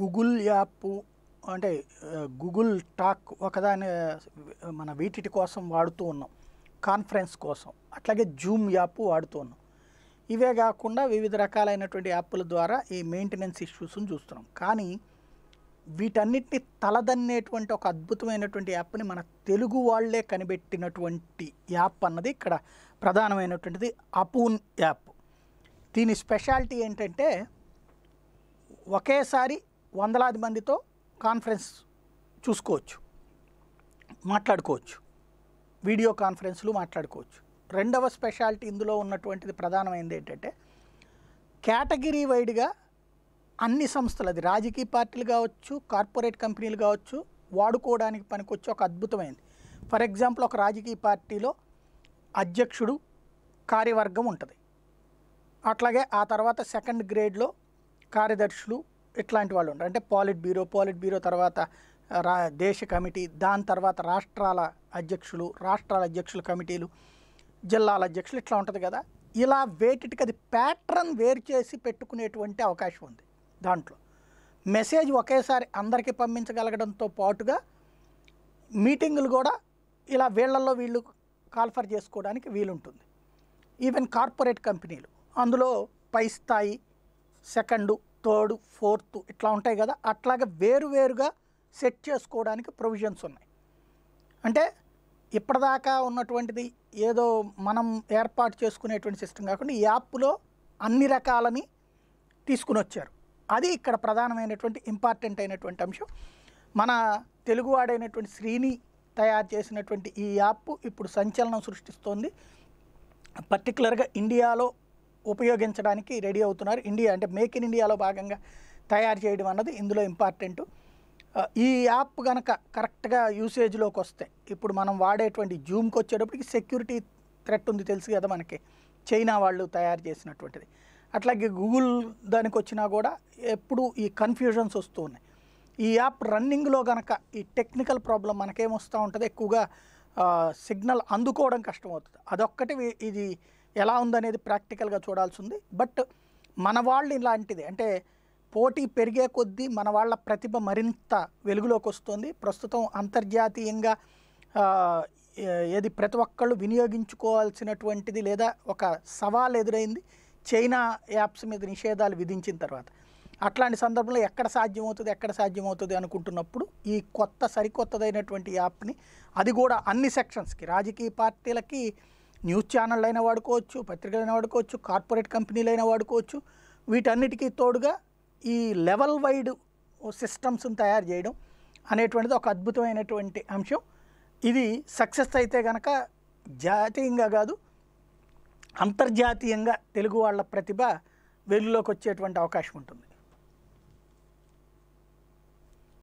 Google app అంటే Google talk ఒకదాని మన వీటిటి కోసం వాడుతూ ఉన్నాం కాన్ఫరెన్స్ కోసం అట్లాగే జూమ్ యాప్ వాడుతూ ఉన్నాం ఇవే కాకుండా వివిధ రకాలైనటువంటి యాప్ల ద్వారా ఈ మెయింటెనెన్స్ ఇష్యూస్ని చూస్తున్నాం కానీ వీటన్నిటిని తలదన్నేటువంటి ఒక అద్భుతమైనటువంటి యాప్ని మన తెలుగు వాళ్లే కనిపెట్టినటువంటి యాప్ అన్నది ఇక్కడ ప్రధానమైనటువంటిది అపూన్ యాప్ దీని స్పెషాలిటీ ఏంటంటే ఒకేసారి వందలాది మందితో కాన్ఫరెన్స్ చూసుకోవచ్చు మాట్లాడుకోవచ్చు వీడియో కాన్ఫరెన్స్లు మాట్లాడుకోవచ్చు రెండవ స్పెషాలిటీ ఇందులో ఉన్నటువంటిది ప్రధానమైనది ఏంటంటే కేటగిరీ వైడ్గా అన్ని సంస్థలు అది రాజకీయ పార్టీలు కావచ్చు కార్పొరేట్ కంపెనీలు కావచ్చు వాడుకోవడానికి పనికొచ్చి ఒక అద్భుతమైంది ఫర్ ఎగ్జాంపుల్ ఒక రాజకీయ పార్టీలో అధ్యక్షుడు కార్యవర్గం ఉంటుంది అట్లాగే ఆ తర్వాత సెకండ్ గ్రేడ్లో కార్యదర్శులు ఇట్లాంటి వాళ్ళు ఉంటారు అంటే పాలిట్ బ్యూరో పాలిట్ బ్యూరో తర్వాత రా దేశ కమిటీ దాని తర్వాత రాష్ట్రాల అధ్యక్షులు రాష్ట్రాల అధ్యక్షుల కమిటీలు జిల్లాల అధ్యక్షులు ఇట్లా ఉంటుంది కదా ఇలా వేటికి అది ప్యాటర్న్ వేరు చేసి పెట్టుకునేటువంటి అవకాశం ఉంది దాంట్లో మెసేజ్ ఒకేసారి అందరికీ పంపించగలగడంతో పాటుగా మీటింగులు కూడా ఇలా వీళ్ళల్లో వీళ్ళు కాల్ఫర్ చేసుకోవడానికి వీలుంటుంది ఈవెన్ కార్పొరేట్ కంపెనీలు అందులో పై స్థాయి సెకండు థర్డ్ ఫోర్త్ ఇట్లా ఉంటాయి కదా అట్లాగే వేరువేరుగా సెట్ చేసుకోవడానికి ప్రొవిజన్స్ ఉన్నాయి అంటే ఇప్పటిదాకా ఉన్నటువంటిది ఏదో మనం ఏర్పాటు చేసుకునేటువంటి సిస్టమ్ కాకుండా ఈ యాప్లో అన్ని రకాలని తీసుకుని వచ్చారు అది ఇక్కడ ప్రధానమైనటువంటి ఇంపార్టెంట్ అయినటువంటి అంశం మన తెలుగువాడైనటువంటి శ్రీని తయారు చేసినటువంటి ఈ యాప్ ఇప్పుడు సంచలనం సృష్టిస్తోంది పర్టికులర్గా ఇండియాలో ఉపయోగించడానికి రెడీ అవుతున్నారు ఇండియా అంటే మేక్ ఇన్ ఇండియాలో భాగంగా తయారు చేయడం అన్నది ఇందులో ఇంపార్టెంట్ ఈ యాప్ కనుక కరెక్ట్గా యూసేజ్లోకి వస్తే ఇప్పుడు మనం వాడేటువంటి జూమ్కి వచ్చేటప్పటికి సెక్యూరిటీ థ్రెట్ ఉంది తెలుసు కదా మనకి చైనా వాళ్ళు తయారు చేసినటువంటిది అట్లాగే గూగుల్ దానికి వచ్చినా కూడా ఎప్పుడు ఈ కన్ఫ్యూజన్స్ వస్తూ ఉన్నాయి ఈ యాప్ రన్నింగ్లో కనుక ఈ టెక్నికల్ ప్రాబ్లం మనకేమొస్తూ ఉంటుంది ఎక్కువగా సిగ్నల్ అందుకోవడం కష్టమవుతుంది అదొక్కటి ఇది ఎలా ఉందనేది ప్రాక్టికల్గా చూడాల్సి ఉంది బట్ మన వాళ్ళు ఇలాంటిది అంటే పోటీ పెరిగే కొద్దీ మన వాళ్ళ ప్రతిభ మరింత వెలుగులోకి వస్తుంది ప్రస్తుతం అంతర్జాతీయంగా ఏది ప్రతి ఒక్కళ్ళు వినియోగించుకోవాల్సినటువంటిది లేదా ఒక సవాల్ ఎదురైంది చైనా యాప్స్ మీద నిషేధాలు విధించిన తర్వాత అట్లాంటి సందర్భంలో ఎక్కడ సాధ్యమవుతుంది ఎక్కడ సాధ్యమవుతుంది అనుకుంటున్నప్పుడు ఈ కొత్త సరికొత్తదైనటువంటి యాప్ని అది కూడా అన్ని సెక్షన్స్కి రాజకీయ పార్టీలకి న్యూస్ ఛానళ్ళు అయినా వాడుకోవచ్చు పత్రికలైనా వాడుకోవచ్చు కార్పొరేట్ అయినా వాడుకోవచ్చు వీటన్నిటికీ తోడుగా ఈ లెవెల్ వైడ్ సిస్టమ్స్ని తయారు చేయడం అనేటువంటిది ఒక అద్భుతమైనటువంటి అంశం ఇది సక్సెస్ అయితే కనుక జాతీయంగా కాదు అంతర్జాతీయంగా తెలుగు వాళ్ళ ప్రతిభ వెలుగులోకి వచ్చేటువంటి అవకాశం ఉంటుంది